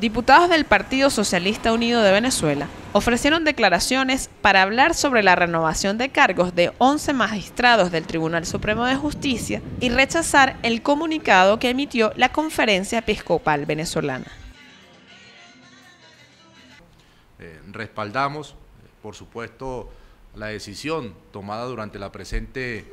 diputados del Partido Socialista Unido de Venezuela ofrecieron declaraciones para hablar sobre la renovación de cargos de 11 magistrados del Tribunal Supremo de Justicia y rechazar el comunicado que emitió la Conferencia Episcopal Venezolana. Eh, respaldamos, eh, por supuesto, la decisión tomada durante la presente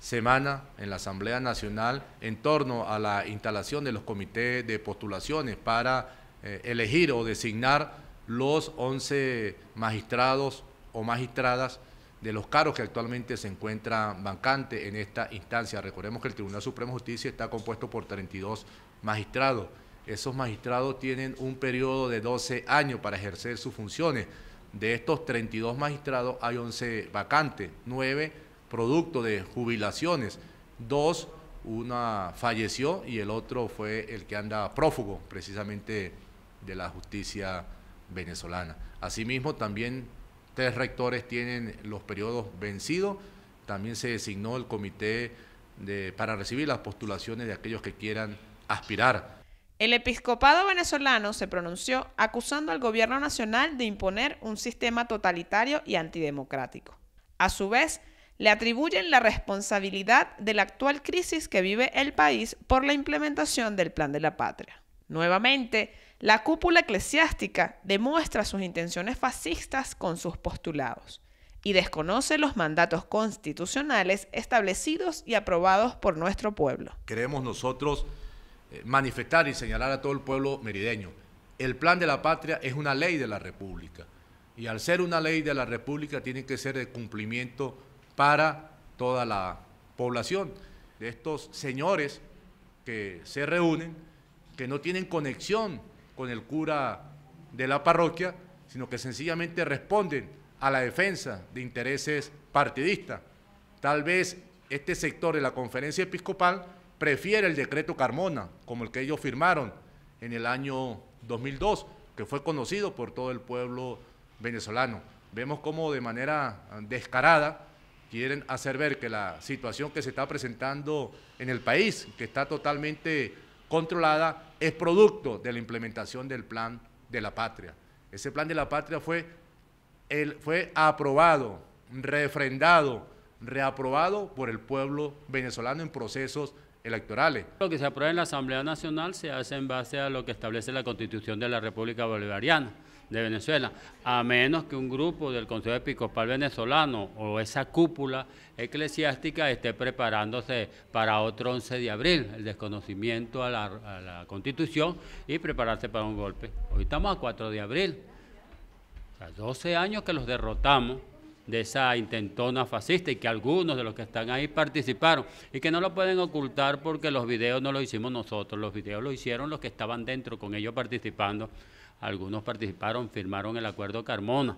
semana en la Asamblea Nacional en torno a la instalación de los comités de postulaciones para eh, elegir o designar los 11 magistrados o magistradas de los cargos que actualmente se encuentran vacantes en esta instancia. Recordemos que el Tribunal Supremo de Justicia está compuesto por 32 magistrados. Esos magistrados tienen un periodo de 12 años para ejercer sus funciones. De estos 32 magistrados hay 11 vacantes, 9 producto de jubilaciones, 2 una falleció y el otro fue el que anda prófugo precisamente de la justicia venezolana. Asimismo, también tres rectores tienen los periodos vencidos. También se designó el comité para recibir las postulaciones de aquellos que quieran aspirar. El episcopado venezolano se pronunció acusando al gobierno nacional de imponer un sistema totalitario y antidemocrático. A su vez, le atribuyen la responsabilidad de la actual crisis que vive el país por la implementación del Plan de la Patria. Nuevamente, la cúpula eclesiástica demuestra sus intenciones fascistas con sus postulados y desconoce los mandatos constitucionales establecidos y aprobados por nuestro pueblo. Queremos nosotros eh, manifestar y señalar a todo el pueblo merideño. El plan de la patria es una ley de la República y al ser una ley de la República tiene que ser de cumplimiento para toda la población. De estos señores que se reúnen, que no tienen conexión con el cura de la parroquia, sino que sencillamente responden a la defensa de intereses partidistas. Tal vez este sector de la conferencia episcopal prefiere el decreto Carmona, como el que ellos firmaron en el año 2002, que fue conocido por todo el pueblo venezolano. Vemos cómo de manera ah, descarada quieren hacer ver que la situación que se está presentando en el país, que está totalmente controlada es producto de la implementación del plan de la patria. Ese plan de la patria fue, el, fue aprobado, refrendado, reaprobado por el pueblo venezolano en procesos electorales. Lo que se aprueba en la Asamblea Nacional se hace en base a lo que establece la Constitución de la República Bolivariana de Venezuela, a menos que un grupo del Consejo Episcopal Venezolano o esa cúpula eclesiástica esté preparándose para otro 11 de abril, el desconocimiento a la, Constitución y prepararse para un golpe. Hoy estamos a 4 de abril, 12 años que los derrotamos de esa intentona fascista y que algunos de los que están ahí participaron y que no lo pueden ocultar porque los videos no los hicimos nosotros, los videos lo hicieron los que estaban dentro con ellos participando. Algunos participaron, firmaron el acuerdo Carmona.